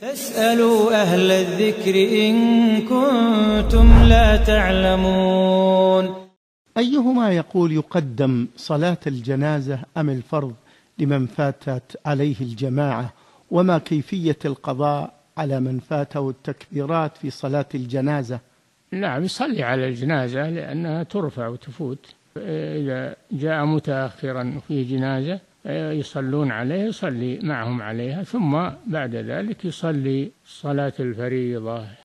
فاسألوا أهل الذكر إن كنتم لا تعلمون أيهما يقول يقدم صلاة الجنازة أم الفرض لمن فاتت عليه الجماعة وما كيفية القضاء على من فاته التكبيرات في صلاة الجنازة نعم يصلي على الجنازة لأنها ترفع وتفوت إذا جاء متأخرا في جنازة يصلون عليه يصلي معهم عليها ثم بعد ذلك يصلي صلاة الفريضة